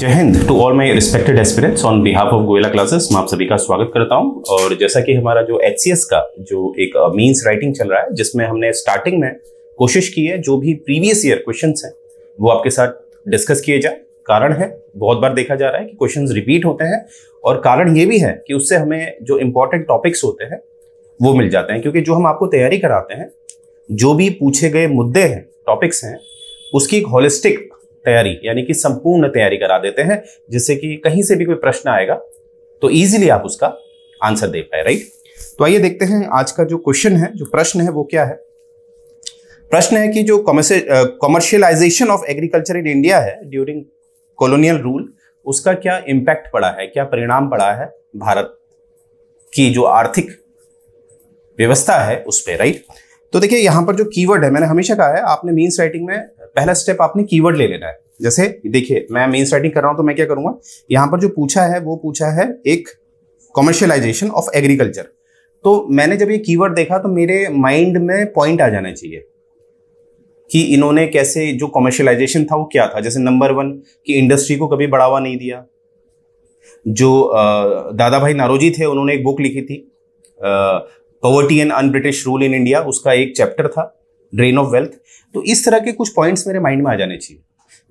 जय हिंद to all my respected aspirants on behalf of Goyla classes मैं आप सभी का स्वागत करता हूं और जैसा कि हमारा जो एच का जो एक मीन्स uh, राइटिंग चल रहा है जिसमें हमने स्टार्टिंग में कोशिश की है जो भी प्रीवियस ईयर क्वेश्चन हैं वो आपके साथ डिस्कस किए जाए कारण है बहुत बार देखा जा रहा है कि क्वेश्चन रिपीट होते हैं और कारण ये भी है कि उससे हमें जो इम्पोर्टेंट टॉपिक्स होते हैं वो मिल जाते हैं क्योंकि जो हम आपको तैयारी कराते हैं जो भी पूछे गए मुद्दे हैं टॉपिक्स हैं उसकी एक हॉलिस्टिक तैयारी यानी कि संपूर्ण तैयारी करा देते हैं जिससे कि कहीं से भी कोई प्रश्न आएगा तो ईजिली आप उसका आंसर दे पाए राइट तो आइए देखते हैं आज का जो क्वेश्चन है जो प्रश्न है वो क्या है प्रश्न है कि जो commercialisation of agriculture in India है ड्यूरिंग कॉलोनियल रूल उसका क्या इंपैक्ट पड़ा है क्या परिणाम पड़ा है भारत की जो आर्थिक व्यवस्था है उस पर राइट तो देखिए यहां पर जो कीवर्ड है मैंने हमेशा कहा है आपने मीन्स राइटिंग में पहला स्टेप आपने कीवर्ड ले लेना है जैसे देखिए मैं मेन स्टार्टिंग कर रहा हूं तो मैं क्या करूंगा यहां पर जो पूछा है वो पूछा है एक कॉमर्शियलाइजेशन ऑफ एग्रीकल्चर तो मैंने जब ये कीवर्ड देखा तो मेरे माइंड में पॉइंट आ जाना चाहिए कि इन्होंने कैसे जो कॉमर्शियलाइजेशन था वो क्या था जैसे नंबर वन कि इंडस्ट्री को कभी बढ़ावा नहीं दिया जो दादा भाई नारोजी थे उन्होंने एक बुक लिखी थी poverty and unBritish rule in India उसका एक चैप्टर था ड्रेन ऑफ वेल्थ तो इस तरह के कुछ पॉइंट्स मेरे माइंड में आ जाने चाहिए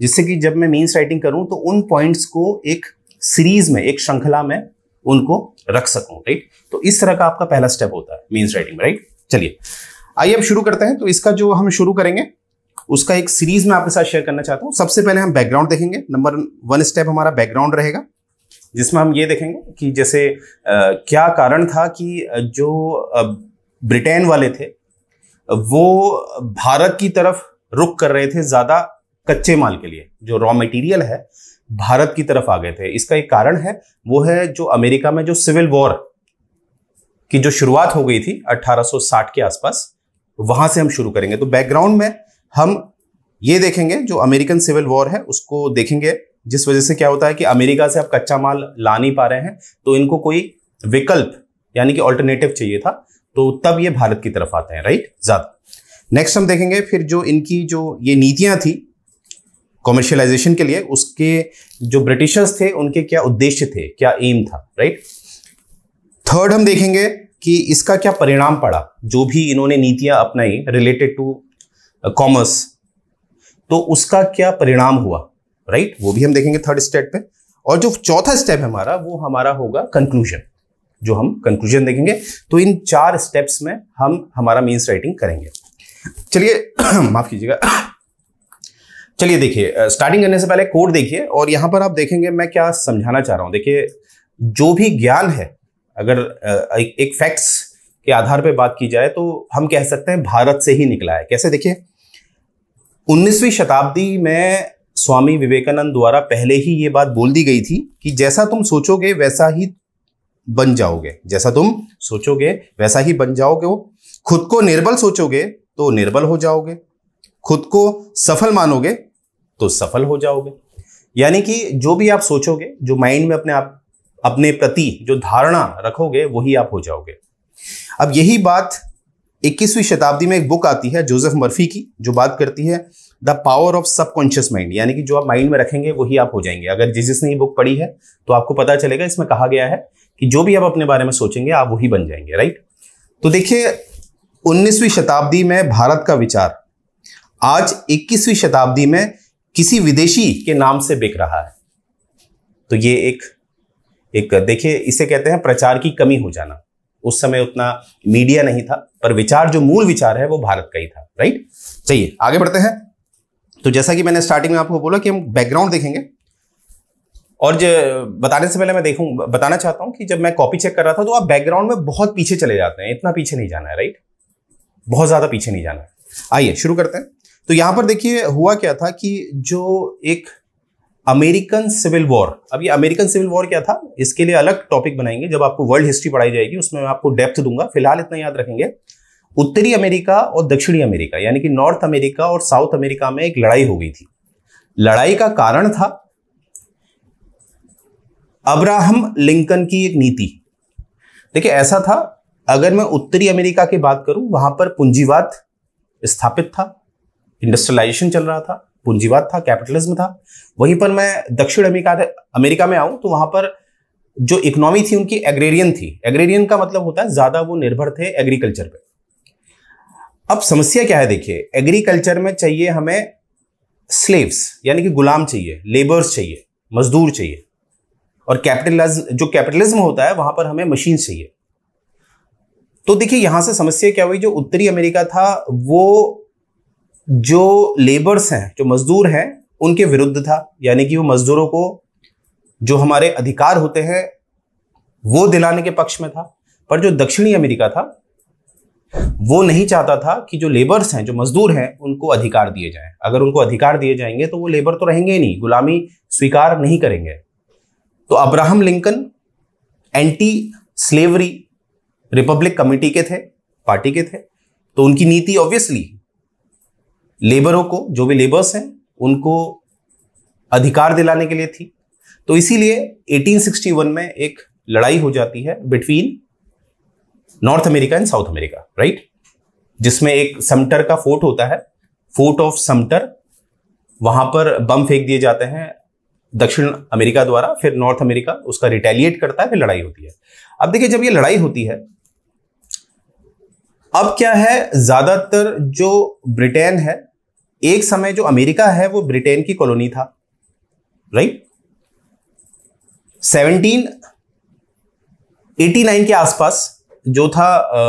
जिससे कि जब मैं मीन्स राइटिंग करूं तो उन पॉइंट्स को एक सीरीज में एक श्रृंखला में उनको रख सकूं राइट तो इस तरह का आपका पहला स्टेप होता है मीन्स राइटिंग राइट चलिए आइए अब शुरू करते हैं तो इसका जो हम शुरू करेंगे उसका एक सीरीज में आपके साथ शेयर करना चाहता हूँ सबसे पहले हम बैकग्राउंड देखेंगे नंबर वन स्टेप हमारा बैकग्राउंड रहेगा जिसमें हम ये देखेंगे कि जैसे आ, क्या कारण था कि जो ब्रिटेन वाले थे वो भारत की तरफ रुक कर रहे थे ज़्यादा कच्चे माल के लिए जो रॉ मटेरियल है भारत की तरफ आ गए थे इसका एक कारण है वो है जो अमेरिका में जो सिविल वॉर की जो शुरुआत हो गई थी 1860 के आसपास वहां से हम शुरू करेंगे तो बैकग्राउंड में हम ये देखेंगे जो अमेरिकन सिविल वॉर है उसको देखेंगे जिस वजह से क्या होता है कि अमेरिका से आप कच्चा माल ला नहीं पा रहे हैं तो इनको कोई विकल्प यानी कि ऑल्टरनेटिव चाहिए था तो तब ये भारत की तरफ आते हैं राइट ज्यादा नेक्स्ट हम देखेंगे फिर जो इनकी जो ये नीतियां थी कॉमर्शियलाइजेशन के लिए उसके जो ब्रिटिशर्स थे उनके क्या उद्देश्य थे क्या एम था राइट थर्ड हम देखेंगे कि इसका क्या परिणाम पड़ा जो भी इन्होंने नीतियां अपनाई रिलेटेड टू कॉमर्स तो उसका क्या परिणाम हुआ राइट वो भी हम देखेंगे थर्ड स्टेप पे और जो चौथा स्टेप हमारा वो हमारा होगा कंक्लूजन जो हम कंक्लूजन देखेंगे तो इन चार स्टेप्स में हम हमारा मीन्स राइटिंग करेंगे चलिए माफ कीजिएगा चलिए देखिए स्टार्टिंग करने से पहले कोड देखिए और यहां पर आप देखेंगे मैं क्या समझाना चाह रहा हूं देखिए जो भी ज्ञान है अगर एक फैक्ट्स के आधार पर बात की जाए तो हम कह सकते हैं भारत से ही निकला है कैसे देखिए 19वीं शताब्दी में स्वामी विवेकानंद द्वारा पहले ही ये बात बोल दी गई थी कि जैसा तुम सोचोगे वैसा ही बन जाओगे जैसा तुम सोचोगे वैसा ही बन जाओगे वो खुद को निर्बल सोचोगे तो निर्बल हो जाओगे खुद को सफल मानोगे तो सफल हो जाओगे यानी कि जो भी आप सोचोगे जो माइंड में अपने आप अपने प्रति जो धारणा रखोगे वही आप हो जाओगे अब यही बात 21वीं शताब्दी में एक बुक आती है जोसेफ मर्फी की जो बात करती है the power of subconscious mind यानी कि जो आप माइंड में रखेंगे वही आप हो जाएंगे अगर जिस जिसने ये बुक पढ़ी है तो आपको पता चलेगा इसमें कहा गया है कि जो भी आप अपने बारे में सोचेंगे आप वही बन जाएंगे राइट तो देखिए 19वीं शताब्दी में भारत का विचार आज 21वीं शताब्दी में किसी विदेशी के नाम से बिक रहा है तो ये एक एक देखिए इसे कहते हैं प्रचार की कमी हो जाना उस समय उतना मीडिया नहीं था पर विचार जो मूल विचार है वो भारत का ही था राइट चलिए आगे बढ़ते हैं तो जैसा कि मैंने स्टार्टिंग में आपको बोला कि हम बैकग्राउंड देखेंगे और जो बताने से पहले मैं देखूँ बताना चाहता हूँ कि जब मैं कॉपी चेक कर रहा था तो आप बैकग्राउंड में बहुत पीछे चले जाते हैं इतना पीछे नहीं जाना है राइट बहुत ज़्यादा पीछे नहीं जाना है आइए शुरू करते हैं तो यहाँ पर देखिए हुआ क्या था कि जो एक अमेरिकन सिविल वॉर अब ये अमेरिकन सिविल वॉर क्या था इसके लिए अलग टॉपिक बनाएंगे जब आपको वर्ल्ड हिस्ट्री पढ़ाई जाएगी उसमें मैं आपको डेप्थ दूंगा फिलहाल इतना याद रखेंगे उत्तरी अमेरिका और दक्षिणी अमेरिका यानी कि नॉर्थ अमेरिका और साउथ अमेरिका में एक लड़ाई हो गई थी लड़ाई का कारण था अब्राहम लिंकन की एक नीति देखिए ऐसा था अगर मैं उत्तरी अमेरिका की बात करूं वहां पर पूंजीवाद स्थापित था इंडस्ट्रियलाइजेशन चल रहा था पूंजीवाद था कैपिटलिज्म था वहीं पर मैं दक्षिण अमेरिका अमेरिका में आऊं तो वहां पर जो इकोनॉमी थी उनकी एग्रेरियन थी एग्रेरियन का मतलब होता है ज्यादा वो निर्भर थे एग्रीकल्चर पे अब समस्या क्या है देखिए एग्रीकल्चर में चाहिए हमें स्लेव्स यानी कि गुलाम चाहिए लेबर्स चाहिए मजदूर चाहिए और कैपिटलिज्म जो कैपिटलिज्म होता है वहां पर हमें मशीन चाहिए तो देखिए यहां से समस्या क्या हुई जो उत्तरी अमेरिका था वो जो लेबर्स हैं जो मजदूर हैं उनके विरुद्ध था यानी कि वो मजदूरों को जो हमारे अधिकार होते हैं वो दिलाने के पक्ष में था पर जो दक्षिणी अमेरिका था वो नहीं चाहता था कि जो लेबर्स हैं जो मजदूर हैं उनको अधिकार दिए जाएं अगर उनको अधिकार दिए जाएंगे तो वो लेबर तो रहेंगे ही नहीं गुलामी स्वीकार नहीं करेंगे तो Abraham Lincoln anti slavery republic committee के थे पार्टी के थे तो उनकी नीति ऑब्वियसली लेबरों को जो भी लेबर्स हैं उनको अधिकार दिलाने के लिए थी तो इसीलिए 1861 में एक लड़ाई हो जाती है between North America and South America right जिसमें एक समटर का फोर्ट होता है फोर्ट ऑफ समटर वहां पर बम फेंक दिए जाते हैं दक्षिण अमेरिका द्वारा फिर नॉर्थ अमेरिका उसका रिटेलिएट करता है फिर लड़ाई होती है अब देखिए जब ये लड़ाई होती है अब क्या है ज्यादातर जो ब्रिटेन है एक समय जो अमेरिका है वो ब्रिटेन की कॉलोनी था राइट सेवनटीन एटी नाइन के आसपास जो था आ,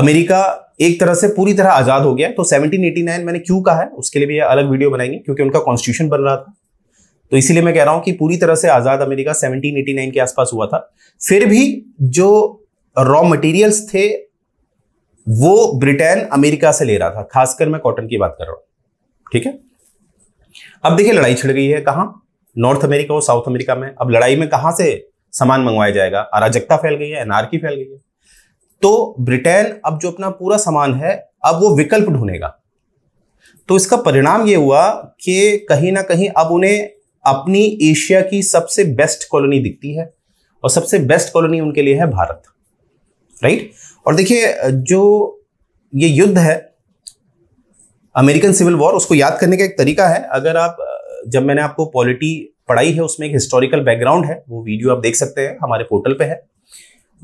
अमेरिका एक तरह से पूरी तरह आजाद हो गया तो 1789 मैंने क्यों कहा है उसके लिए भी अलग वीडियो बनाएंगे क्योंकि उनका कॉन्स्टिट्यूशन बन रहा था तो इसीलिए मैं कह रहा हूं कि पूरी तरह से आजाद अमेरिका 1789 के आसपास हुआ था फिर भी जो रॉ मटेरियल्स थे वो ब्रिटेन अमेरिका से ले रहा था खासकर मैं कॉटन की बात कर रहा हूं ठीक है अब देखिए लड़ाई छिड़ गई है कहां नॉर्थ अमेरिका और साउथ अमेरिका में अब लड़ाई में कहां से सामान मंगवाया जाएगा अराजकता फैल गई है एनआरकी फैल गई है तो ब्रिटेन अब जो अपना पूरा सामान है अब वो विकल्प ढूंढेगा तो इसका परिणाम ये हुआ कि कहीं ना कहीं अब उन्हें अपनी एशिया की सबसे बेस्ट कॉलोनी दिखती है और सबसे बेस्ट कॉलोनी उनके लिए है भारत राइट और देखिए जो ये युद्ध है अमेरिकन सिविल वॉर उसको याद करने का एक तरीका है अगर आप जब मैंने आपको पॉलिटी पढ़ाई है उसमें एक हिस्टोरिकल बैकग्राउंड है वो वीडियो आप देख सकते हैं हमारे पोर्टल पे है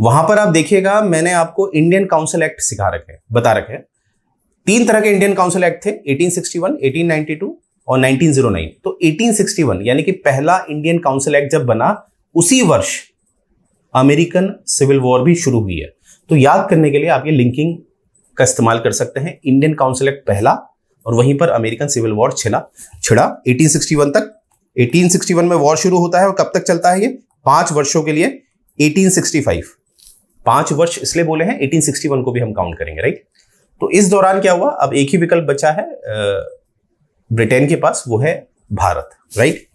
वहां पर आप देखिएगा मैंने आपको इंडियन काउंसिल एक्ट सिखा रखे बता रखे तीन तरह के इंडियन काउंसिल एक्ट थे 1861, 1892 और 1909 तो 1861 यानी कि पहला इंडियन काउंसिल एक्ट जब बना उसी वर्ष अमेरिकन सिविल वॉर भी शुरू हुई है तो याद करने के लिए आप ये लिंकिंग का इस्तेमाल कर सकते हैं इंडियन काउंसिल एक्ट पहला और वहीं पर अमेरिकन सिविल वॉर छिला छिड़ा एटीन तक एटीन में वॉर शुरू होता है और कब तक चलता है ये पांच वर्षों के लिए एटीन पांच वर्ष इसलिए बोले हैं 1861 को भी हम काउंट करेंगे राइट तो इस दौरान क्या हुआ अब एक ही विकल्प बचा है ब्रिटेन के पास वो है भारत राइट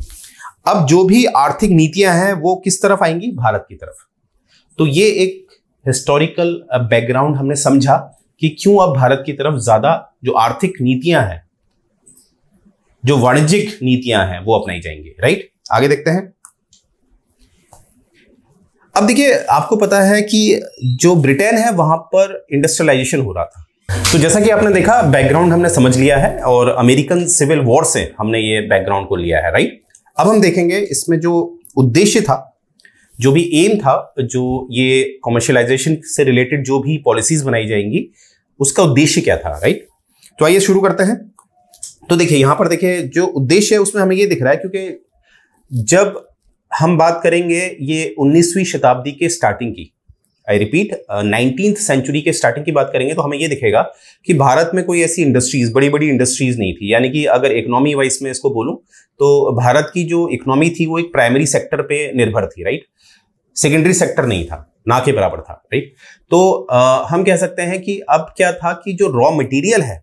अब जो भी आर्थिक नीतियां हैं वो किस तरफ आएंगी भारत की तरफ तो ये एक हिस्टोरिकल बैकग्राउंड uh, हमने समझा कि क्यों अब भारत की तरफ ज्यादा जो आर्थिक नीतियां हैं जो वाणिज्यिक नीतियां हैं वो अपनाई जाएंगी राइट आगे देखते हैं अब देखिए आपको पता है कि जो ब्रिटेन है वहां पर इंडस्ट्रियलाइजेशन हो रहा था तो जैसा कि आपने देखा बैकग्राउंड हमने समझ लिया है और अमेरिकन सिविल वॉर से हमने ये बैकग्राउंड को लिया है राइट अब हम देखेंगे इसमें जो उद्देश्य था जो भी एम था जो ये कॉमर्शलाइजेशन से रिलेटेड जो भी पॉलिसीज बनाई जाएंगी उसका उद्देश्य क्या था राइट तो आइए शुरू करते हैं तो देखिए यहां पर देखिए जो उद्देश्य है उसमें हमें ये दिख रहा है क्योंकि जब हम बात करेंगे ये 19वीं शताब्दी के स्टार्टिंग की आई रिपीट नाइनटीन सेंचुरी के स्टार्टिंग की बात करेंगे तो हमें ये दिखेगा कि भारत में कोई ऐसी इंडस्ट्रीज बड़ी बड़ी इंडस्ट्रीज नहीं थी यानी कि अगर इकोनॉमी वाइज में इसको बोलूं तो भारत की जो इकोनॉमी थी वो एक प्राइमरी सेक्टर पे निर्भर थी राइट सेकेंडरी सेक्टर नहीं था ना के बराबर था राइट तो आ, हम कह सकते हैं कि अब क्या था कि जो रॉ मटेरियल है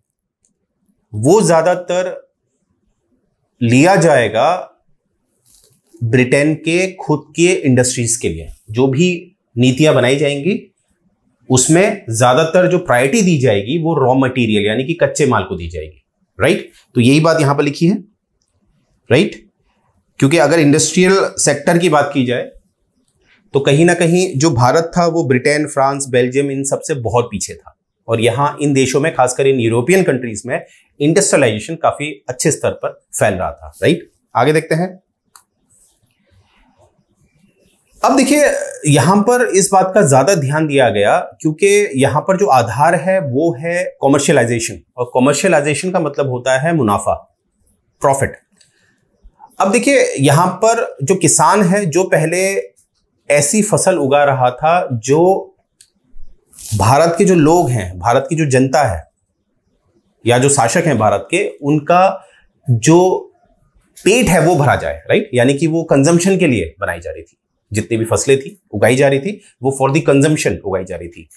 वो ज्यादातर लिया जाएगा ब्रिटेन के खुद के इंडस्ट्रीज के लिए जो भी नीतियां बनाई जाएंगी उसमें ज्यादातर जो प्रायोरिटी दी जाएगी वो रॉ मटेरियल यानी कि कच्चे माल को दी जाएगी राइट तो यही बात यहां पर लिखी है राइट क्योंकि अगर इंडस्ट्रियल सेक्टर की बात की जाए तो कहीं ना कहीं जो भारत था वो ब्रिटेन फ्रांस बेल्जियम इन सबसे बहुत पीछे था और यहां इन देशों में खासकर इन यूरोपियन कंट्रीज में इंडस्ट्रियलाइजेशन काफी अच्छे स्तर पर फैल रहा था राइट आगे देखते हैं अब देखिए यहां पर इस बात का ज़्यादा ध्यान दिया गया क्योंकि यहां पर जो आधार है वो है कॉमर्शियलाइजेशन और कॉमर्शियलाइजेशन का मतलब होता है मुनाफा प्रॉफिट अब देखिए यहां पर जो किसान है जो पहले ऐसी फसल उगा रहा था जो भारत के जो लोग हैं भारत की जो जनता है या जो शासक हैं भारत के उनका जो पेट है वो भरा जाए राइट यानी कि वो कंजम्पशन के लिए बनाई जा रही थी जितनी भी फसलें थी उगाई जा रही थी वो फॉर दी कंजम्पशन उगाई जा रही थी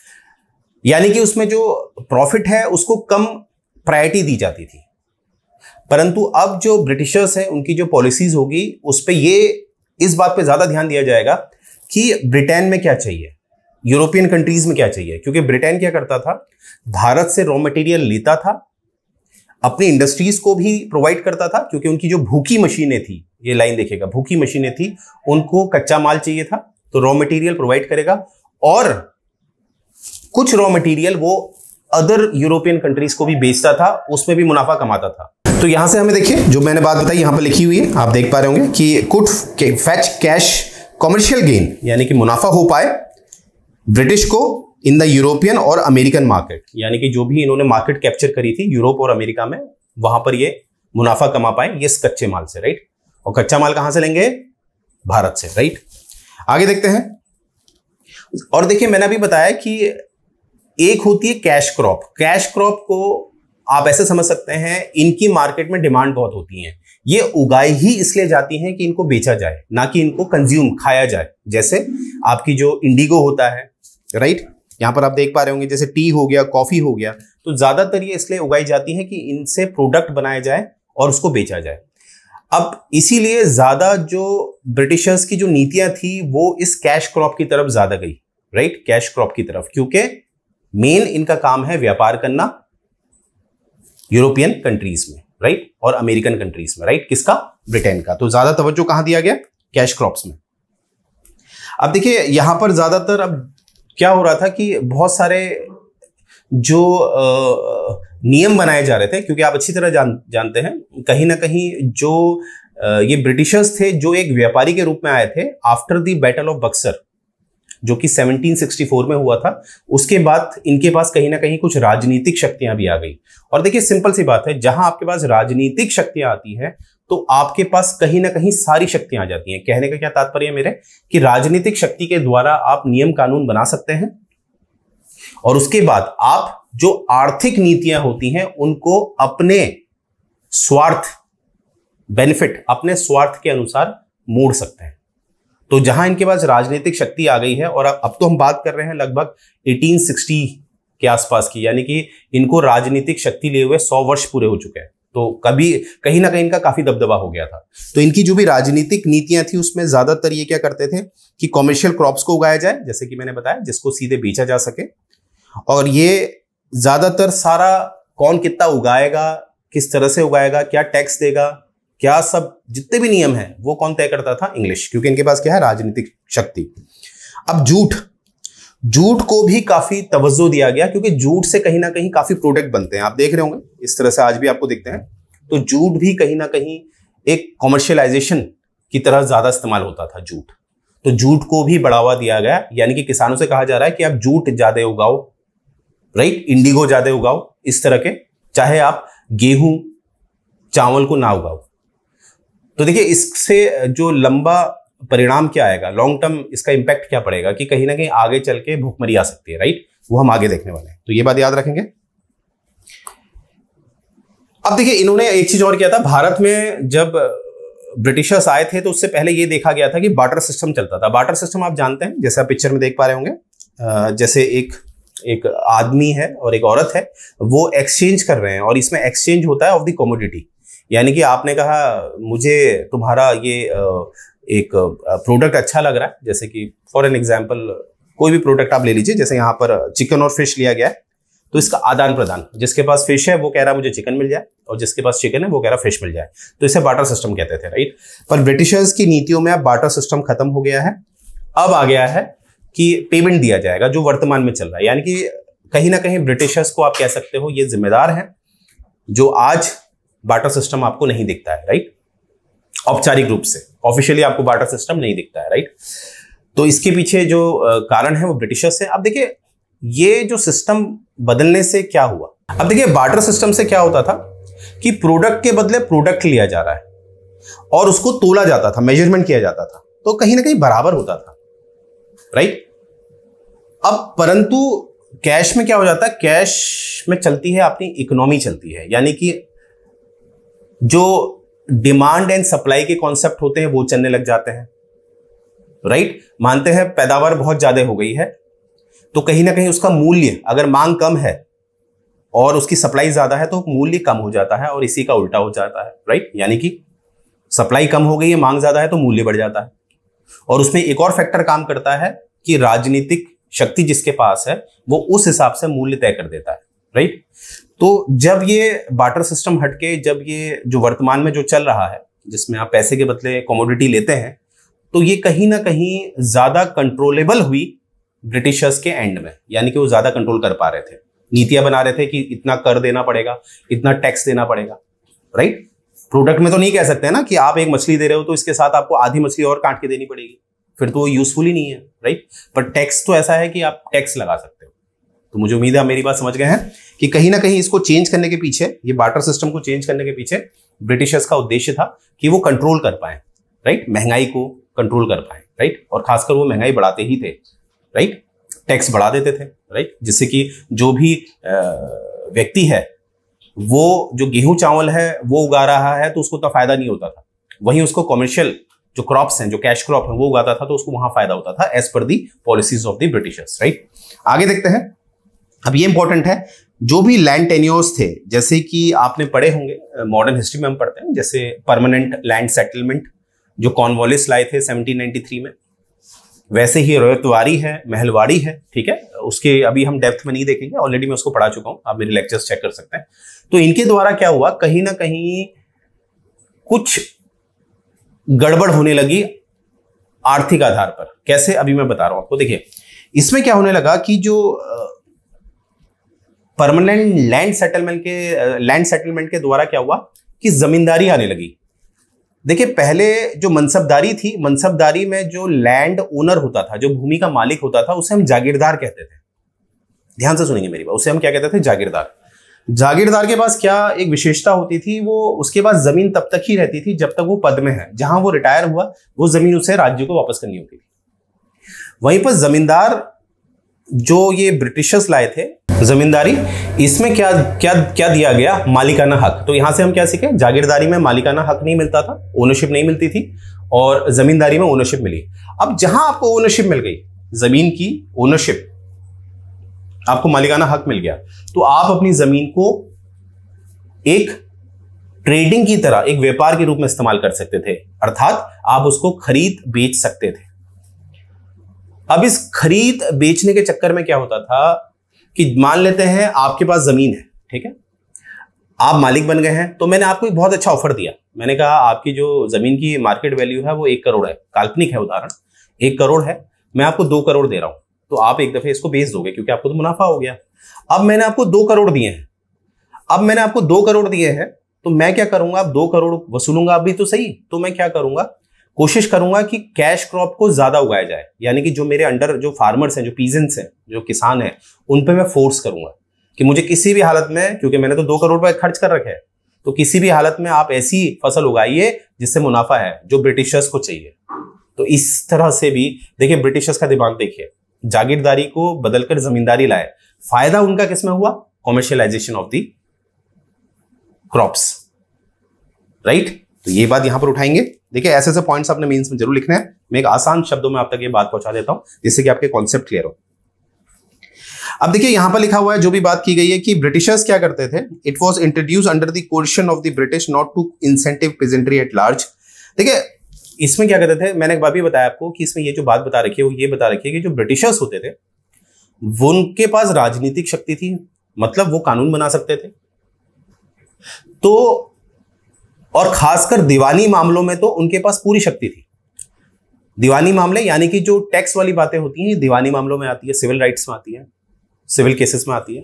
यानी कि उसमें जो प्रॉफिट है उसको कम प्रायोरिटी दी जाती थी परंतु अब जो ब्रिटिशर्स हैं उनकी जो पॉलिसीज होगी उस पर ये इस बात पे ज़्यादा ध्यान दिया जाएगा कि ब्रिटेन में क्या चाहिए यूरोपियन कंट्रीज में क्या चाहिए क्योंकि ब्रिटेन क्या करता था भारत से रॉ मटेरियल लेता था अपनी इंडस्ट्रीज को भी प्रोवाइड करता था क्योंकि उनकी जो भूखी मशीनें थी ये लाइन देखिएगा भूखी मशीनें थी उनको कच्चा माल चाहिए था तो रॉ मटेरियल प्रोवाइड करेगा और कुछ रॉ मटेरियल वो अदर यूरोपियन कंट्रीज को भी बेचता था उसमें भी मुनाफा कमाता था तो यहां से हमें देखिए जो मैंने बात बताई यहां पर लिखी हुई है आप देख पा रहे होंगे कि कुट फैच कैश कॉमर्शियल गेन यानी कि मुनाफा हो पाए ब्रिटिश को इन द यूरोपियन और अमेरिकन मार्केट यानी कि जो भी इन्होंने मार्केट कैप्चर करी थी यूरोप और अमेरिका में वहां पर ये मुनाफा कमा पाए ये कच्चे माल से राइट और कच्चा माल कहां से लेंगे भारत से राइट आगे देखते हैं और देखिए मैंने अभी बताया कि एक होती है कैश क्रॉप कैश क्रॉप को आप ऐसे समझ सकते हैं इनकी मार्केट में डिमांड बहुत होती है ये उगाई ही इसलिए जाती हैं कि इनको बेचा जाए ना कि इनको कंज्यूम खाया जाए जैसे आपकी जो इंडिगो होता है राइट यहां पर आप देख पा रहे होंगे जैसे टी हो गया कॉफी हो गया तो ज्यादातर ये इसलिए उगाई जाती है कि इनसे प्रोडक्ट बनाया जाए और उसको बेचा जाए अब इसीलिए ज़्यादा जो ब्रिटिशर्स की जो नीतियां थी वो इस कैश क्रॉप की तरफ ज़्यादा गई राइट कैश क्रॉप की तरफ क्योंकि मेन इनका काम है व्यापार करना यूरोपियन कंट्रीज में राइट और अमेरिकन कंट्रीज में राइट किसका ब्रिटेन का तो ज़्यादा तवज्जो कहां दिया गया कैश क्रॉप्स में अब देखिए यहां पर ज़्यादातर अब क्या हो रहा था कि बहुत सारे जो नियम बनाए जा रहे थे क्योंकि आप अच्छी तरह जान जानते हैं कहीं ना कहीं जो ये ब्रिटिशर्स थे जो एक व्यापारी के रूप में आए थे after the battle of Buxar जो कि 1764 में हुआ था उसके बाद इनके पास कहीं ना कहीं कुछ राजनीतिक शक्तियां भी आ गई और देखिए सिंपल सी बात है जहां आपके पास राजनीतिक शक्तियां आती हैं तो आपके पास कहीं ना कहीं सारी शक्तियां आ जाती हैं कहने का क्या तात्पर्य मेरे कि राजनीतिक शक्ति के द्वारा आप नियम कानून बना सकते हैं और उसके बाद आप जो आर्थिक नीतियां होती हैं उनको अपने स्वार्थ बेनिफिट अपने स्वार्थ के अनुसार मोड़ सकते हैं तो जहां इनके पास राजनीतिक शक्ति आ गई है और अब तो हम बात कर रहे हैं लगभग 1860 के आसपास की यानी कि इनको राजनीतिक शक्ति लिए हुए सौ वर्ष पूरे हो चुके हैं तो कभी कहीं ना कहीं इनका काफी दबदबा हो गया था तो इनकी जो भी राजनीतिक नीतियां थी उसमें ज्यादातर ये क्या करते थे कि कॉमर्शियल क्रॉप्स को उगाया जाए जैसे कि मैंने बताया जिसको सीधे बेचा जा सके और ये ज़्यादातर सारा कौन कितना उगाएगा किस तरह से उगाएगा क्या टैक्स देगा क्या सब जितने भी नियम हैं वो कौन तय करता था इंग्लिश क्योंकि इनके पास क्या है राजनीतिक शक्ति अब जूठ जूठ को भी काफी तवज्जो दिया गया क्योंकि जूठ से कहीं ना कहीं काफी प्रोडक्ट बनते हैं आप देख रहे होंगे इस तरह से आज भी आपको दिखते हैं तो जूट भी कहीं ना कहीं एक कॉमर्शियलाइजेशन की तरह ज्यादा इस्तेमाल होता था जूठ तो जूट को भी बढ़ावा दिया गया यानी कि किसानों से कहा जा रहा है कि आप जूट ज्यादा उगाओ राइट इंडिगो ज्यादा उगाओ इस तरह के चाहे आप गेहूं चावल को ना उगाओ तो देखिए इससे जो लंबा परिणाम क्या आएगा लॉन्ग टर्म इसका इंपैक्ट क्या पड़ेगा कि कहीं ना कहीं आगे चल के भूखमरी आ सकती है राइट वो हम आगे देखने वाले हैं तो ये बात याद रखेंगे अब देखिए इन्होंने एक चीज और किया था भारत में जब ब्रिटिशर्स आए थे तो उससे पहले ये देखा गया था कि बाटर सिस्टम चलता था बाटर सिस्टम आप जानते हैं जैसे आप पिक्चर में देख पा रहे होंगे जैसे एक एक आदमी है और एक औरत है वो एक्सचेंज कर रहे हैं और इसमें एक्सचेंज होता है ऑफ द कॉमोडिटी यानी कि आपने कहा मुझे तुम्हारा ये एक प्रोडक्ट अच्छा लग रहा है जैसे कि फॉर एन एग्जाम्पल कोई भी प्रोडक्ट आप ले लीजिए जैसे यहाँ पर चिकन और फिश लिया गया है तो इसका आदान प्रदान जिसके पास फिश है वो कह रहा मुझे चिकन मिल जाए और जिसके पास चिकन है वो कह रहा फिश मिल जाए तो इसे बाटर सिस्टम कहते थे राइट पर ब्रिटिशर्स की नीतियों में अब बाटर सिस्टम खत्म हो गया है अब आ गया है कि पेमेंट दिया जाएगा जो वर्तमान में चल रहा है यानी कि कहीं ना कहीं ब्रिटिशर्स को आप कह सकते हो ये जिम्मेदार हैं जो आज बाटा सिस्टम आपको नहीं दिखता है राइट औपचारिक रूप से ऑफिशियली आपको बाटा सिस्टम नहीं दिखता है राइट तो इसके पीछे जो कारण है वो ब्रिटिशर्स है अब देखिए ये जो सिस्टम बदलने से क्या हुआ अब देखिए बाटर सिस्टम से क्या होता था कि प्रोडक्ट के बदले प्रोडक्ट लिया जा रहा है और उसको तोला जाता था मेजरमेंट किया जाता था तो कहीं ना कहीं बराबर होता था राइट अब परंतु कैश में क्या हो जाता है कैश में चलती है अपनी इकोनॉमी चलती है यानी कि जो डिमांड एंड सप्लाई के कॉन्सेप्ट होते हैं वो चलने लग जाते हैं राइट मानते हैं पैदावार बहुत ज्यादा हो गई है तो कहीं ना कहीं उसका मूल्य अगर मांग कम है और उसकी सप्लाई ज्यादा है तो मूल्य कम हो जाता है और इसी का उल्टा हो जाता है राइट यानी कि सप्लाई कम हो गई है मांग ज्यादा है तो मूल्य बढ़ जाता है और उसमें एक और फैक्टर काम करता है कि राजनीतिक शक्ति जिसके पास है वो उस हिसाब से मूल्य तय कर देता है राइट तो जब ये बाटर सिस्टम हटके जब ये जो वर्तमान में जो चल रहा है जिसमें आप पैसे के बदले कॉमोडिटी लेते हैं तो ये कहीं ना कहीं ज्यादा कंट्रोलेबल हुई ब्रिटिशर्स के एंड में यानी कि वो ज्यादा कंट्रोल कर पा रहे थे नीतियां बना रहे थे कि इतना कर देना पड़ेगा इतना टैक्स देना पड़ेगा राइट प्रोडक्ट में तो नहीं कह सकते ना कि आप एक मछली दे रहे हो तो इसके साथ आपको आधी मछली और काट के देनी पड़ेगी फिर तो वो यूजफुल ही नहीं है राइट पर टैक्स तो ऐसा है कि आप टैक्स लगा सकते हो तो मुझे उम्मीद है मेरी बात समझ गए हैं कि कहीं ना कहीं इसको चेंज करने के पीछे ये बाटर सिस्टम को चेंज करने के पीछे ब्रिटिशर्स का उद्देश्य था कि वो कंट्रोल कर पाए राइट महंगाई को कंट्रोल कर पाए राइट और खासकर वो महंगाई बढ़ाते ही थे राइट टैक्स बढ़ा देते थे राइट जिससे कि जो भी व्यक्ति है वो जो गेहूं चावल है वो उगा रहा है तो उसको उतना तो फायदा नहीं होता था वहीं उसको कॉमर्शियल जो क्रॉप्स हैं जो कैश क्रॉप है वो उगाता था तो उसको वहां फायदा होता था as per the policies of the Britishers right आगे देखते हैं अब ये इंपॉर्टेंट है जो भी लैंड टेन्योर्स थे जैसे कि आपने पढ़े होंगे मॉडर्न हिस्ट्री में हम पढ़ते हैं जैसे परमानेंट लैंड सेटलमेंट जो कॉनवॉलिस लाए थे 1793 में वैसे ही रोयतवारी है महलवाड़ी है ठीक है उसके अभी हम डेप्थ में नहीं देखेंगे ऑलरेडी मैं उसको पढ़ा चुका हूँ आप मेरे लेक्चर्स चेक कर सकते हैं तो इनके द्वारा क्या हुआ कहीं ना कहीं कुछ गड़बड़ होने लगी आर्थिक आधार पर कैसे अभी मैं बता रहा हूं आपको देखिए इसमें क्या होने लगा कि जो परमानेंट लैंड सेटलमेंट के लैंड सेटलमेंट के द्वारा क्या हुआ कि जमींदारी आने लगी देखिए पहले जो मनसबदारी थी मनसबदारी में जो लैंड ओनर होता था जो भूमि का मालिक होता था उसे हम जागीरदार कहते थे ध्यान से सुनेंगे मेरी बात उसे हम क्या कहते थे जागीरदार जागीरदार के पास क्या एक विशेषता होती थी वो उसके पास जमीन तब तक ही रहती थी जब तक वो पद में है जहां वो रिटायर हुआ वो जमीन उसे राज्य को वापस करनी होती थी वहीं पर जमींदार जो ये ब्रिटिशर्स लाए थे जमींदारी इसमें क्या क्या क्या दिया गया मालिकाना हक तो यहां से हम क्या सीखे जागीरदारी में मालिकाना हक नहीं मिलता था ओनरशिप नहीं मिलती थी और जमींदारी में ओनरशिप मिली अब जहां आपको ओनरशिप मिल गई जमीन की ओनरशिप आपको मालिकाना हक मिल गया तो आप अपनी जमीन को एक ट्रेडिंग की तरह एक व्यापार के रूप में इस्तेमाल कर सकते थे अर्थात आप उसको खरीद बेच सकते थे अब इस खरीद बेचने के चक्कर में क्या होता था कि मान लेते हैं आपके पास जमीन है ठीक है आप मालिक बन गए हैं तो मैंने आपको एक बहुत अच्छा ऑफर दिया मैंने कहा आपकी जो जमीन की मार्केट वैल्यू है वो एक करोड़ है काल्पनिक है उदाहरण एक करोड़ है मैं आपको दो करोड़ दे रहा हूं तो आप एक दफे इसको बेच दोगे क्योंकि आपको तो मुनाफा हो गया अब मैंने आपको दो करोड़ दिए हैं अब मैंने आपको दो करोड़ दिए हैं तो मैं क्या करूंगा आप दो करोड़ वसूलूंगा अभी तो सही तो मैं क्या करूंगा कोशिश करूंगा कि कैश क्रॉप को ज्यादा उगाया जाए यानी कि जो मेरे अंडर जो फार्मर्स हैं जो पीजेंट्स हैं जो किसान हैं उन पर मैं फोर्स करूंगा कि मुझे किसी भी हालत में क्योंकि मैंने तो दो करोड़ रुपए खर्च कर रखे हैं तो किसी भी हालत में आप ऐसी फसल उगाइए जिससे मुनाफा है जो ब्रिटिशर्स को चाहिए तो इस तरह से भी देखिए ब्रिटिशर्स का दिमाग देखिए जागीरदारी को बदलकर जमींदारी लाए फायदा उनका किसमें हुआ commercialisation of the crops right तो ये बात यहां पर उठाएंगे देखिए ऐसे ऐसे पॉइंट्स आपने मीन में जरूर लिखना है मैं एक आसान शब्दों में आप तक ये बात पहुंचा देता हूं जिससे कि आपके कॉन्सेप्ट क्लियर हो अब देखिए यहां पर लिखा हुआ है जो भी बात की गई है कि ब्रिटिशर्स क्या करते थे it was introduce under the of the British not to incentive peasantry at large देखिए इसमें क्या कहते थे मैंने एक बात भी बताया आपको कि इसमें ये जो बात बता रखी है वो ये बता रखी है कि जो ब्रिटिशर्स होते थे वो उनके पास राजनीतिक शक्ति थी मतलब वो कानून बना सकते थे तो और खासकर दीवानी मामलों में तो उनके पास पूरी शक्ति थी दीवानी मामले यानी कि जो टैक्स वाली बातें होती हैं दीवानी मामलों में आती है सिविल राइट्स में आती है सिविल केसेस में आती है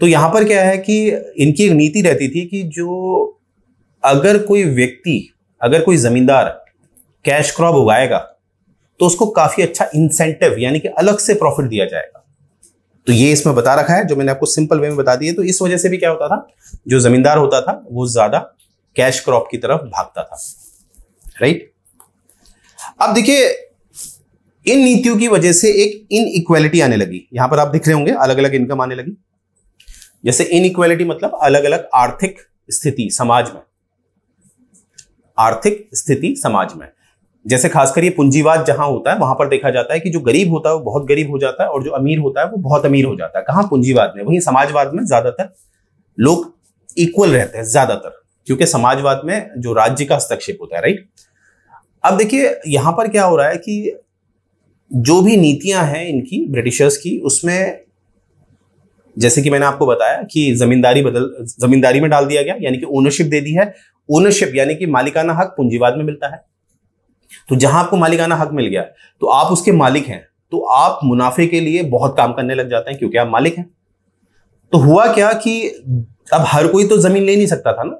तो यहां पर क्या है कि इनकी एक नीति रहती थी कि जो अगर कोई व्यक्ति अगर कोई जमींदार कैश क्रॉप उगाएगा तो उसको काफी अच्छा इंसेंटिव यानी कि अलग से प्रॉफिट दिया जाएगा तो ये इसमें बता रखा है जो मैंने आपको सिंपल वे में बता दिए तो इस वजह से भी क्या होता था जो जमींदार होता था वो ज्यादा कैश क्रॉप की तरफ भागता था राइट अब देखिए इन नीतियों की वजह से एक इक्वेलिटी आने लगी यहां पर आप दिख रहे होंगे अलग अलग इनकम आने लगी जैसे इनइक्वालिटी मतलब अलग अलग आर्थिक स्थिति समाज में आर्थिक स्थिति समाज में जैसे खासकर ये पूंजीवाद जहां होता है वहां पर देखा जाता है कि जो गरीब होता है वो बहुत गरीब हो जाता है और जो अमीर होता है वो बहुत अमीर हो जाता है कहां पूंजीवाद में वहीं समाजवाद में ज्यादातर लोग इक्वल रहते हैं ज्यादातर क्योंकि समाजवाद में जो राज्य का हस्तक्षेप होता है राइट अब देखिए यहां पर क्या हो रहा है कि जो भी नीतियां हैं इनकी ब्रिटिशर्स की उसमें जैसे कि मैंने आपको बताया कि जमींदारी बदल जमींदारी में डाल दिया गया यानी कि ओनरशिप दे दी है ओनरशिप यानी कि मालिकाना हक पूंजीवाद में मिलता है तो जहां आपको मालिकाना हक मिल गया तो आप उसके मालिक हैं तो आप मुनाफे के लिए बहुत काम करने लग जाते हैं क्योंकि आप मालिक हैं तो हुआ क्या कि अब हर कोई तो जमीन ले नहीं सकता था ना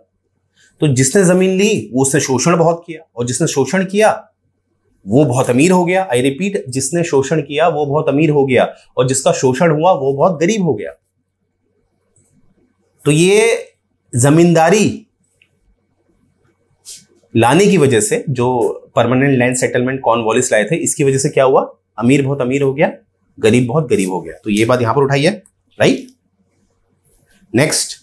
तो जिसने जमीन ली वो उसने शोषण बहुत किया और जिसने शोषण किया वो बहुत अमीर हो गया आई रिपीट जिसने शोषण किया वो बहुत अमीर हो गया और जिसका शोषण हुआ वो बहुत गरीब हो गया तो ये जमींदारी लाने की वजह से जो परमानेंट लैंड सेटलमेंट कौन वॉलिस लाए थे इसकी वजह से क्या हुआ अमीर बहुत अमीर हो गया गरीब बहुत गरीब हो गया तो ये बात यहां पर उठाई है राइट नेक्स्ट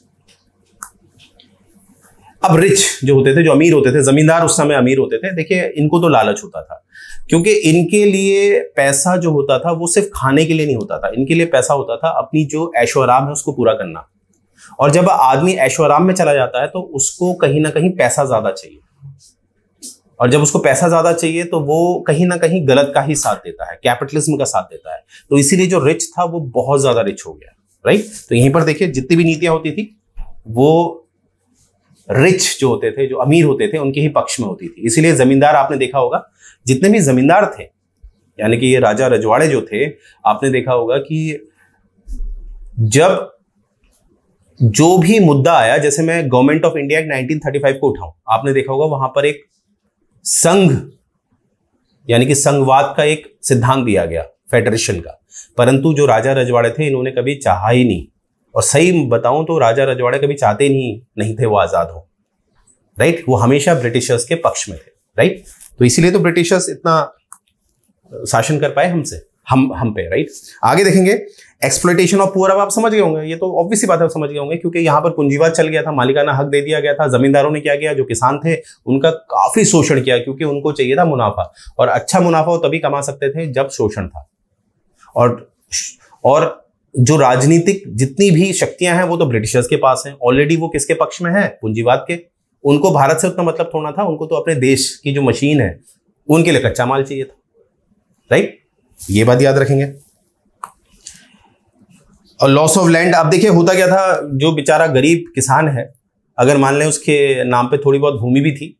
अब रिच जो होते थे जो अमीर होते थे जमींदार उस समय अमीर होते थे देखिए इनको तो लालच होता था क्योंकि इनके लिए पैसा जो होता था वो सिर्फ खाने के लिए नहीं होता था इनके लिए पैसा होता था अपनी जो ऐशोराम है उसको पूरा करना और जब आदमी ऐशोराम में चला जाता है तो उसको कहीं ना कहीं पैसा ज्यादा चाहिए और जब उसको पैसा ज्यादा चाहिए तो वो कहीं ना कहीं गलत का ही साथ देता है कैपिटलिज्म का साथ देता है तो इसीलिए जो रिच था वो बहुत ज्यादा रिच हो गया राइट तो यहीं पर देखिए जितनी भी नीतियां होती थी वो रिच जो होते थे जो अमीर होते थे उनके ही पक्ष में होती थी इसीलिए जमींदार आपने देखा होगा जितने भी जमींदार थे यानी कि ये राजा रजवाड़े जो थे आपने देखा होगा कि जब जो भी मुद्दा आया जैसे मैं गवर्नमेंट ऑफ इंडिया एक्ट 1935 को उठाऊं आपने देखा होगा वहां पर एक संघ यानी कि संघवाद का एक सिद्धांत दिया गया फेडरेशन का परंतु जो राजा रजवाड़े थे इन्होंने कभी चाहा ही नहीं और सही बताऊं तो राजा रजवाड़े कभी चाहते नहीं नहीं थे वो आज़ाद हो राइट वो हमेशा ब्रिटिशर्स के पक्ष में थे राइट तो इसीलिए तो ब्रिटिशर्स इतना शासन कर पाए हमसे हम हम पे राइट आगे देखेंगे एक्सप्लोटेशन ऑफ पुअर अब आप समझ गए होंगे ये तो ऑब्वियस बात है समझ गए होंगे क्योंकि यहाँ पर पूंजीवाद चल गया था मालिकाना हक दे दिया गया था जमींदारों ने क्या किया जो किसान थे उनका काफी शोषण किया क्योंकि उनको चाहिए था मुनाफा और अच्छा मुनाफा वो तभी कमा सकते थे जब शोषण था और और जो राजनीतिक जितनी भी शक्तियां हैं वो तो ब्रिटिशर्स के पास हैं ऑलरेडी वो किसके पक्ष में है पूंजीवाद के उनको भारत से उतना मतलब थोड़ा था उनको तो अपने देश की जो मशीन है उनके लिए कच्चा माल चाहिए था राइट ये बात याद रखेंगे और लॉस ऑफ लैंड आप देखिए होता क्या था जो बेचारा गरीब किसान है अगर मान लें उसके नाम पे थोड़ी बहुत भूमि भी थी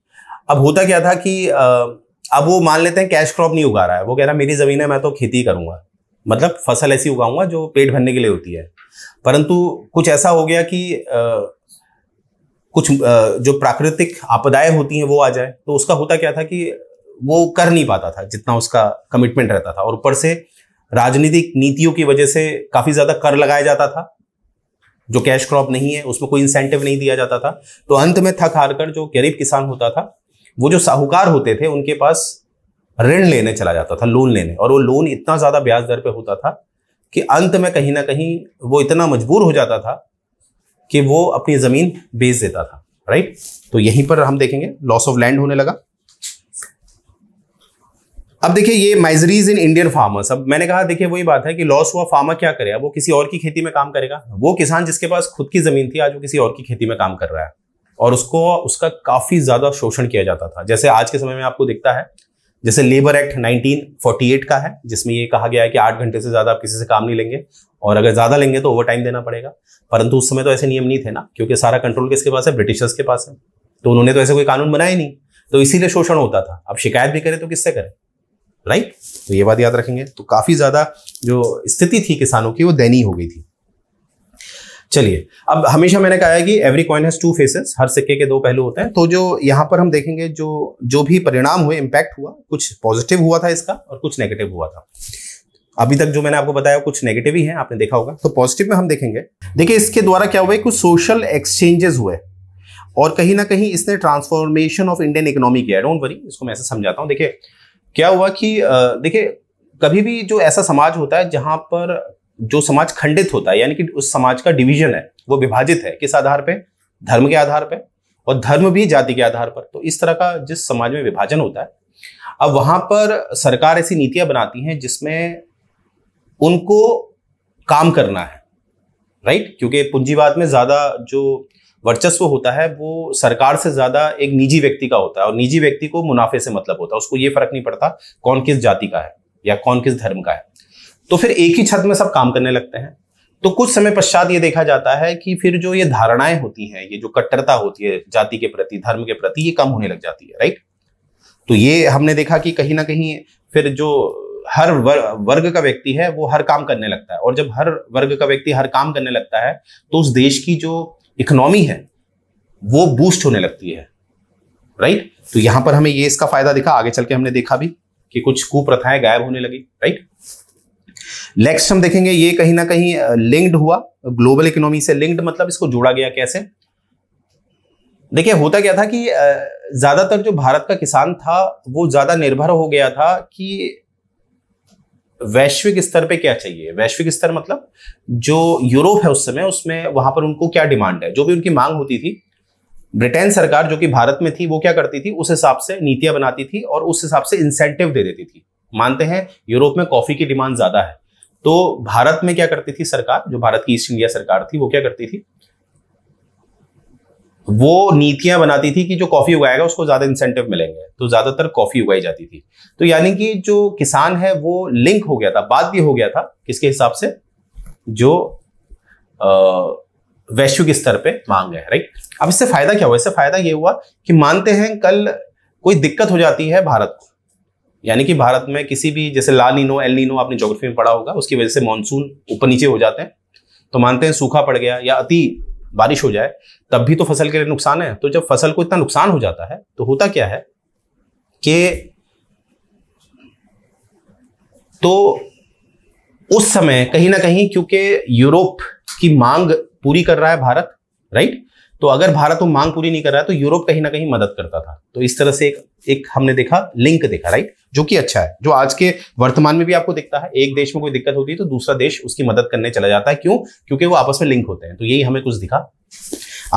अब होता क्या था कि अब वो मान लेते हैं कैश क्रॉप नहीं उगा रहा है वो कह रहा है मेरी ज़मीन है मैं तो खेती करूँगा मतलब फसल ऐसी उगाऊंगा जो पेट भरने के लिए होती है परंतु कुछ ऐसा हो गया कि कुछ जो प्राकृतिक आपदाएं होती हैं वो आ जाए तो उसका होता क्या था कि वो कर नहीं पाता था जितना उसका कमिटमेंट रहता था और ऊपर से राजनीतिक नीतियों की वजह से काफी ज्यादा कर लगाया जाता था जो कैश क्रॉप नहीं है उसमें कोई इंसेंटिव नहीं दिया जाता था तो अंत में थक हार कर जो गरीब किसान होता था वो जो साहूकार होते थे उनके पास ऋण लेने चला जाता था लोन लेने और वो लोन इतना ज्यादा ब्याज दर पे होता था कि अंत में कहीं ना कहीं वो इतना मजबूर हो जाता था कि वो अपनी जमीन बेच देता था राइट तो यहीं पर हम देखेंगे लॉस ऑफ लैंड होने लगा अब देखिए ये माइजरीज इन इंडियन फार्मर्स अब मैंने कहा देखिए वही बात है कि लॉस हुआ फार्मर क्या करेगा वो किसी और की खेती में काम करेगा वो किसान जिसके पास खुद की जमीन थी आज वो किसी और की खेती में काम कर रहा है और उसको उसका काफी ज्यादा शोषण किया जाता था जैसे आज के समय में आपको दिखता है जैसे लेबर एक्ट 1948 का है जिसमें ये कहा गया है कि आठ घंटे से ज्यादा आप किसी से काम नहीं लेंगे और अगर ज्यादा लेंगे तो ओवर टाइम देना पड़ेगा परंतु उस समय तो ऐसे नियम नहीं थे ना क्योंकि सारा कंट्रोल किसके पास है ब्रिटिशर्स के पास है तो उन्होंने तो ऐसे कोई कानून बनाया नहीं तो इसीलिए शोषण होता था अब शिकायत भी करें तो किससे करें राइट तो ये बात याद रखेंगे तो काफ़ी ज़्यादा जो स्थिति थी किसानों की वो दैनीय हो गई थी चलिए अब हमेशा मैंने कहा है कि every coin has two faces हर सिक्के के दो पहलू होते हैं तो जो यहां पर हम देखेंगे जो जो भी परिणाम हुए इम्पैक्ट हुआ कुछ पॉजिटिव हुआ था इसका और कुछ नेगेटिव हुआ था अभी तक जो मैंने आपको बताया कुछ नेगेटिव ही है आपने देखा होगा तो पॉजिटिव में हम देखेंगे देखिए इसके द्वारा क्या हुआ कुछ सोशल एक्सचेंजेस हुए और कहीं ना कहीं इसने ट्रांसफॉर्मेशन ऑफ इंडियन इकोनॉमी किया डोंट वरी इसको मैं ऐसे समझाता हूँ देखिए क्या हुआ कि देखिए कभी भी जो ऐसा समाज होता है जहां पर जो समाज खंडित होता है यानी कि उस समाज का डिवीजन है वो विभाजित है किस आधार पे धर्म के आधार पे और धर्म भी जाति के आधार पर तो इस तरह का जिस समाज में विभाजन होता है अब वहां पर सरकार ऐसी नीतियां बनाती हैं जिसमें उनको काम करना है राइट क्योंकि पूंजीवाद में ज्यादा जो वर्चस्व होता है वो सरकार से ज्यादा एक निजी व्यक्ति का होता है और निजी व्यक्ति को मुनाफे से मतलब होता है उसको ये फर्क नहीं पड़ता कौन किस जाति का है या कौन किस धर्म का है तो फिर एक ही छत में सब काम करने लगते हैं तो कुछ समय पश्चात ये देखा जाता है कि फिर जो ये धारणाएं होती हैं ये जो कट्टरता होती है जाति के प्रति धर्म के प्रति ये कम होने लग जाती है राइट तो ये हमने देखा कि कहीं ना कहीं फिर जो हर वर्ग का व्यक्ति है वो हर काम करने लगता है और जब हर वर्ग का व्यक्ति हर काम करने लगता है तो उस देश की जो इकोनॉमी है वो बूस्ट होने लगती है राइट तो यहां पर हमें ये इसका फायदा दिखा आगे चल के हमने देखा भी कि कुछ कुप्रथाएं गायब होने लगी राइट नेक्स्ट हम देखेंगे ये कहीं ना कहीं लिंक्ड हुआ ग्लोबल इकोनॉमी से लिंक्ड मतलब इसको जोड़ा गया कैसे देखिए होता क्या था कि ज्यादातर जो भारत का किसान था वो ज्यादा निर्भर हो गया था कि वैश्विक स्तर पे क्या चाहिए वैश्विक स्तर मतलब जो यूरोप है उस समय उसमें वहां पर उनको क्या डिमांड है जो भी उनकी मांग होती थी ब्रिटेन सरकार जो कि भारत में थी वो क्या करती थी उस हिसाब से नीतियां बनाती थी और उस हिसाब से इंसेंटिव दे देती थी मानते हैं यूरोप में कॉफी की डिमांड ज्यादा है तो भारत में क्या करती थी सरकार जो भारत की ईस्ट इंडिया सरकार थी वो क्या करती थी वो नीतियां बनाती थी कि जो कॉफी उगाएगा उसको ज्यादा इंसेंटिव मिलेंगे तो ज्यादातर कॉफी उगाई जाती थी तो यानी कि जो किसान है वो लिंक हो गया था बाध्य हो गया था किसके हिसाब से जो वैश्विक स्तर पे मांग है राइट अब इससे फायदा क्या हुआ इससे फायदा ये हुआ कि मानते हैं कल कोई दिक्कत हो जाती है भारत को यानी कि भारत में किसी भी जैसे ला नीनो एल नीनो आपने जोग्राफी में पढ़ा होगा उसकी वजह से मानसून ऊपर नीचे हो जाते हैं तो मानते हैं सूखा पड़ गया या अति बारिश हो जाए तब भी तो फसल के लिए नुकसान है तो जब फसल को इतना नुकसान हो जाता है तो होता क्या है कि तो उस समय कहीं ना कहीं क्योंकि यूरोप की मांग पूरी कर रहा है भारत राइट तो अगर भारत वो मांग पूरी नहीं कर रहा है तो यूरोप कहीं ना कहीं मदद करता था तो इस तरह से एक एक हमने देखा लिंक देखा राइट जो कि अच्छा है जो आज के वर्तमान में भी आपको दिखता है एक देश में कोई दिक्कत होती है तो दूसरा देश उसकी मदद करने चला जाता है क्यों क्योंकि वो आपस में लिंक होते हैं तो यही हमें कुछ दिखा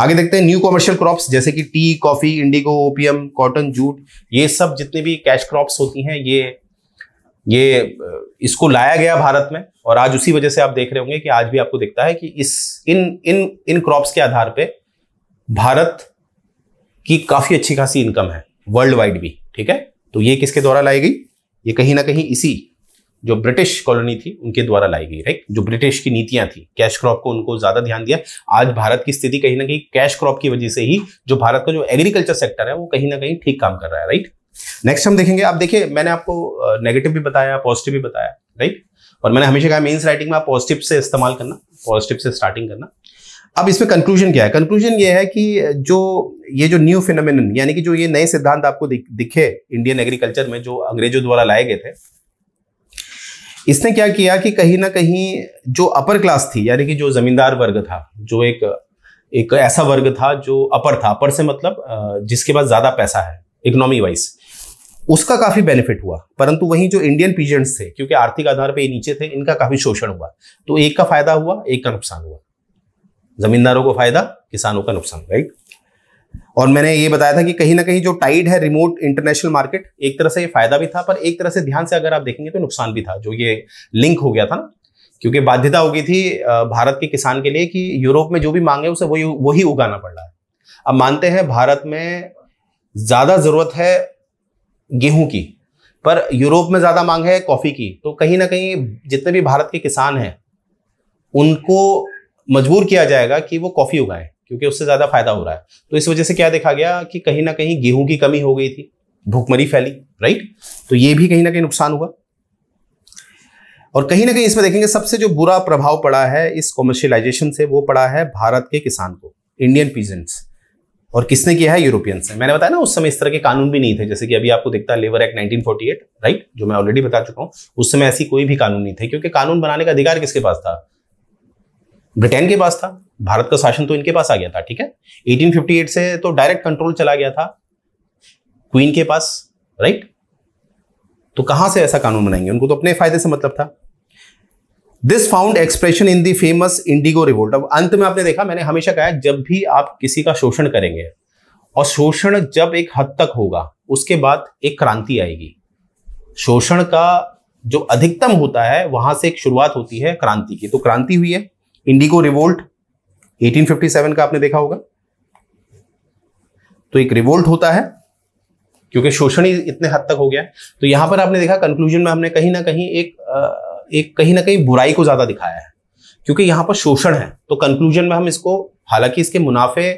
आगे देखते हैं न्यू कॉमर्शियल क्रॉप्स जैसे कि tea coffee indigo opium cotton jute ये सब जितने भी कैश क्रॉप्स होती हैं ये ये इसको लाया गया भारत में और आज उसी वजह से आप देख रहे होंगे कि आज भी आपको दिखता है कि इस इन इन इन क्रॉप्स के आधार पर भारत की काफ़ी अच्छी खासी इनकम है वर्ल्ड वाइड भी ठीक है तो ये किसके द्वारा लाई गई ये कहीं ना कहीं इसी जो ब्रिटिश कॉलोनी थी उनके द्वारा लाई गई राइट जो ब्रिटिश की नीतियां थी कैश क्रॉप को उनको ज्यादा ध्यान दिया आज भारत की स्थिति कहीं ना कहीं कैश क्रॉप की वजह से ही जो भारत का जो एग्रीकल्चर सेक्टर है वो कहीं ना कहीं ठीक काम कर रहा है राइट नेक्स्ट हम देखेंगे आप देखिए मैंने आपको नेगेटिव भी बताया पॉजिटिव भी बताया राइट और मैंने हमेशा कहा मेन्स राइटिंग में आप पॉजिटिव से इस्तेमाल करना पॉजिटिव से स्टार्टिंग करना अब इसमें कंक्लूजन क्या है कंक्लूजन ये है कि जो ये जो न्यू फिनोमिन यानी कि जो ये नए सिद्धांत आपको दिखे इंडियन एग्रीकल्चर में जो अंग्रेजों द्वारा लाए गए थे इसने क्या किया कि कहीं ना कहीं जो अपर क्लास थी यानी कि जो जमींदार वर्ग था जो एक एक ऐसा वर्ग था जो अपर था अपर से मतलब जिसके पास ज्यादा पैसा है इकोनॉमी वाइज उसका काफी बेनिफिट हुआ परंतु वहीं जो इंडियन पीजेंट्स थे क्योंकि आर्थिक आधार पर नीचे थे इनका काफी शोषण हुआ तो एक का फायदा हुआ एक का नुकसान हुआ जमींदारों को फायदा किसानों का नुकसान राइट और मैंने ये बताया था कि कहीं ना कहीं जो टाइड है रिमोट इंटरनेशनल मार्केट एक तरह से ये फायदा भी था पर एक तरह से ध्यान से अगर आप देखेंगे तो नुकसान भी था जो ये लिंक हो गया था ना क्योंकि बाध्यता हो गई थी भारत के किसान के लिए कि यूरोप में जो भी मांगे उसे वही वही उगाना पड़ रहा है अब मानते हैं भारत में ज़्यादा ज़रूरत है गेहूं की पर यूरोप में ज़्यादा मांग है कॉफ़ी की तो कहीं ना कहीं जितने भी भारत के किसान हैं उनको मजबूर किया जाएगा कि वो कॉफ़ी उगाए क्योंकि उससे ज़्यादा फायदा हो रहा है तो इस वजह से क्या देखा गया कि कहीं ना कहीं गेहूं की कमी हो गई थी भूखमरी फैली राइट तो ये भी कहीं ना कहीं नुकसान हुआ और कहीं ना कहीं इसमें देखेंगे सबसे जो बुरा प्रभाव पड़ा है इस कॉमर्शियलाइजेशन से वो पड़ा है भारत के किसान को इंडियन पीजेंट्स और किसने किया है यूरोपियन से मैंने बताया ना उस समय इस तरह के कानून भी नहीं थे जैसे कि अभी आपको दिखता है लेबर एक्ट 1948 राइट जो मैं ऑलरेडी बता चुका हूँ उस समय ऐसी कोई भी कानून नहीं थे क्योंकि कानून बनाने का अधिकार किसके पास था ब्रिटेन के पास था भारत का शासन तो इनके पास आ गया था ठीक है 1858 से तो डायरेक्ट कंट्रोल चला गया था क्वीन के पास राइट तो कहां से ऐसा कानून बनाएंगे उनको तो अपने फायदे से मतलब था this found expression in the famous indigo revolt अब अंत में आपने देखा मैंने हमेशा कहा जब भी आप किसी का शोषण करेंगे और शोषण जब एक हद तक होगा उसके बाद एक क्रांति आएगी शोषण का जो अधिकतम होता है वहां से एक शुरुआत होती है क्रांति की तो क्रांति हुई है इंडिगो रिवोल्ट 1857 का आपने देखा होगा तो एक रिवोल्ट होता है क्योंकि शोषण ही इतने हद तक हो गया तो यहां पर आपने देखा कंक्लूजन में हमने कहीं ना कहीं एक एक कहीं ना कहीं बुराई को ज्यादा दिखाया है क्योंकि यहां पर शोषण है तो कंक्लूजन में हम इसको हालांकि इसके मुनाफे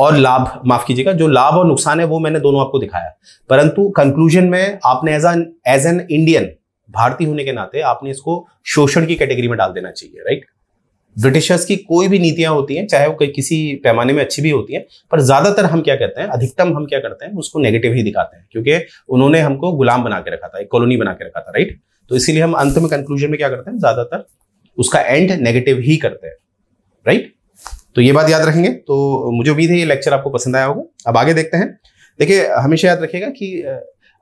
और लाभ माफ कीजिएगा जो लाभ और नुकसान है वो मैंने दोनों आपको दिखाया परंतु कंक्लूजन में आपने as an as an Indian भारतीय होने के नाते आपने इसको शोषण की कैटेगरी में डाल देना चाहिए राइट ब्रिटिशर्स की कोई भी नीतियां होती हैं चाहे वो किसी पैमाने में अच्छी भी होती हैं पर ज्यादातर हम क्या कहते हैं अधिकतम हम क्या करते हैं उसको नेगेटिव ही दिखाते हैं क्योंकि उन्होंने हमको गुलाम बना के रखा था एक कॉलोनी बना के रखा था राइट तो इसीलिए हम अंत में कंक्लूजन में क्या करते हैं ज्यादातर उसका एंड नेगेटिव ही करते हैं राइट तो ये बात याद रखेंगे तो मुझे उम्मीद है ये लेक्चर आपको पसंद आया होगा अब आगे देखते हैं देखिए हमेशा याद रखिएगा कि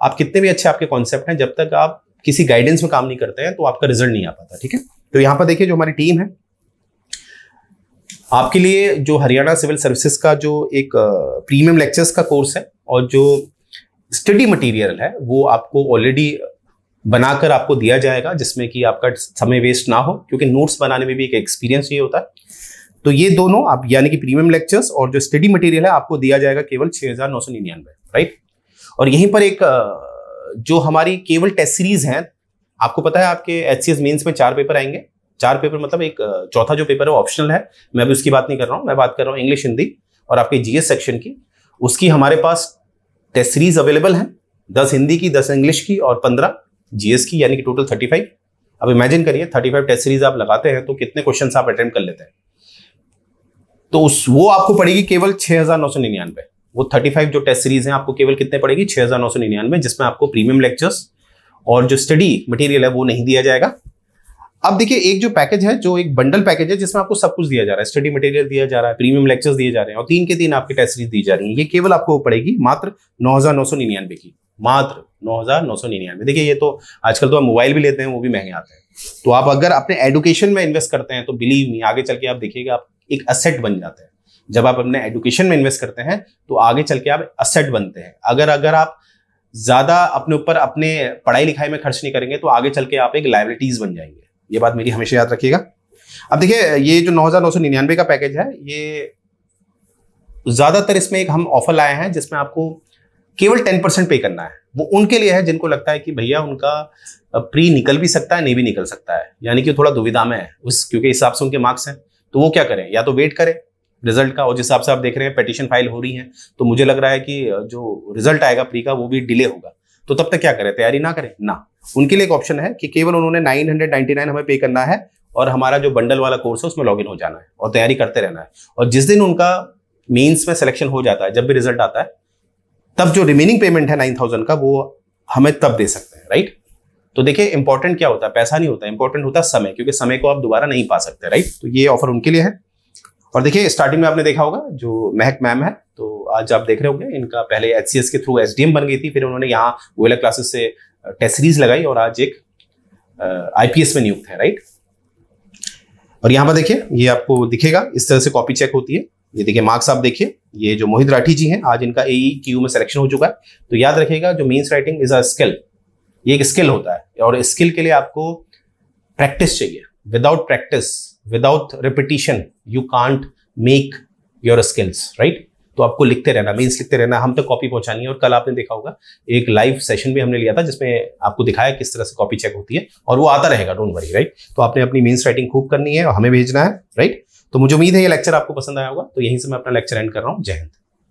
आप कितने भी अच्छे आपके कॉन्सेप्ट हैं जब तक आप किसी गाइडेंस में काम नहीं करते हैं तो आपका रिजल्ट नहीं आ पाता ठीक है तो यहां पर देखिए जो हमारी टीम है आपके लिए जो हरियाणा सिविल सर्विसेज का जो एक प्रीमियम लेक्चर्स का कोर्स है और जो स्टडी मटेरियल है वो आपको ऑलरेडी बनाकर आपको दिया जाएगा जिसमें कि आपका समय वेस्ट ना हो क्योंकि नोट्स बनाने में भी एक एक्सपीरियंस ये होता है तो ये दोनों आप यानी कि प्रीमियम लेक्चर्स और जो स्टडी मटेरियल है आपको दिया जाएगा केवल छः हज़ार नौ सौ निन्यानवे राइट और यहीं पर एक जो हमारी केवल टेस्ट सीरीज हैं आपको पता है आपके एच सी मेंस में चार पेपर आएंगे चार पेपर मतलब एक चौथा जो पेपर है वो ऑप्शनल है मैं भी उसकी बात नहीं कर रहा हूँ मैं बात कर रहा हूँ इंग्लिश हिंदी और आपके जी सेक्शन की उसकी हमारे पास टेस्ट सीरीज अवेलेबल है दस हिंदी की दस इंग्लिश की और पंद्रह जीएस की यानी कि टोटल थर्टी फाइव अब इमेजिन करिए थर्टी फाइव टेस्ट सीरीज आप लगाते हैं तो कितने क्वेश्चन आप अटेम्प्ट कर लेते हैं तो उस वो आपको पड़ेगी केवल छः हज़ार नौ सौ निन्यानवे वो 35 जो टेस्ट सीरीज है आपको केवल कितने पड़ेगी छह हजार नौ सौ निन्यानवे जिसमें आपको प्रीमियम लेक्चर्स और जो स्टडी मटेरियल है वो नहीं दिया जाएगा अब देखिए एक जो पैकेज है जो एक बंडल पैकेज है जिसमें आपको सब कुछ दिया जा रहा है स्टडी मटेरियल दिया जा रहा है प्रीमियम लेक्चर्स दिए जा रहे हैं और तीन के तीन आपकी टेस्ट सीरीज दी जा रही है ये केवल आपको पड़ेगी मात्र नौ हजार नौ सौ निन्यानवे की मात्र नौ हजार नौ सौ निन्यानवे देखिए ये तो आजकल तो आप मोबाइल भी लेते हैं वो भी महंगे आते हैं तो आप अगर अपने एडुकेशन में इन्वेस्ट करते हैं तो बिलीव नहीं आगे चल के आप देखिएगा आप एक असेट बन जाते हैं जब आप अपने एजुकेशन में इन्वेस्ट करते हैं तो आगे चल के आप असेट बनते हैं अगर अगर आप ज़्यादा अपने ऊपर अपने पढ़ाई लिखाई में खर्च नहीं करेंगे तो आगे चल के आप एक लाइबिलिटीज़ बन जाएंगे ये बात मेरी हमेशा याद रखिएगा अब देखिए ये जो नौ हज़ार नौ सौ निन्यानवे का पैकेज है ये ज़्यादातर इसमें एक हम ऑफर लाए हैं जिसमें आपको केवल टेन परसेंट पे करना है वो उनके लिए है जिनको लगता है कि भैया उनका प्री निकल भी सकता है नहीं भी निकल सकता है यानी कि थोड़ा दुविधा में है उस क्योंकि हिसाब से उनके मार्क्स हैं तो वो क्या करें या तो वेट करें रिजल्ट का और जिस हिसाब से आप देख रहे हैं पेटिशन फाइल हो रही है तो मुझे लग रहा है कि जो रिजल्ट आएगा प्री का वो भी डिले होगा तो तब तक क्या करें तैयारी ना करें ना उनके लिए एक ऑप्शन है कि केवल उन्होंने 999 हमें पे करना है और हमारा जो बंडल वाला कोर्स है उसमें लॉग हो जाना है और तैयारी करते रहना है और जिस दिन उनका मीन्स में सिलेक्शन हो जाता है जब भी रिजल्ट आता है तब जो रिमेनिंग पेमेंट है नाइन थाउजेंड का वो हमें तब दे सकते हैं राइट तो देखिए इंपॉर्टेंट क्या होता है पैसा नहीं होता इंपॉर्टेंट होता है समय क्योंकि समय को आप दोबारा नहीं पा सकते राइट तो ये ऑफर उनके लिए है और देखिए स्टार्टिंग में आपने देखा होगा जो महक मैम है तो आज आप देख रहे होंगे इनका पहले एच के थ्रू एस बन गई थी फिर उन्होंने यहाँ वोला क्लासेस से टेस्ट सीरीज लगाई और आज एक आईपीएस में नियुक्त है राइट और यहाँ पर देखिए ये आपको दिखेगा इस तरह से कॉपी चेक होती है ये देखिए मार्क्स आप देखिए ये जो मोहित राठी जी हैं आज इनका की यू e में सिलेक्शन हो चुका है तो याद रखिएगा जो means writing is a skill ये एक स्किल होता है और स्किल के लिए आपको प्रैक्टिस चाहिए without practice without repetition you can't make your skills right तो आपको लिखते रहना मीन्स लिखते रहना हम तक तो कॉपी पहुंचानी है और कल आपने देखा होगा एक लाइव सेशन भी हमने लिया था जिसमें आपको दिखाया किस तरह से कॉपी चेक होती है और वो आता रहेगा डोंट वरी राइट तो आपने अपनी मीन्स राइटिंग खूब करनी है और हमें भेजना है राइट तो मुझे उम्मीद है ये लेक्चर आपको पसंद आया होगा तो यहीं से मैं अपना लेक्चर एंड कर रहा हूँ जय हिंद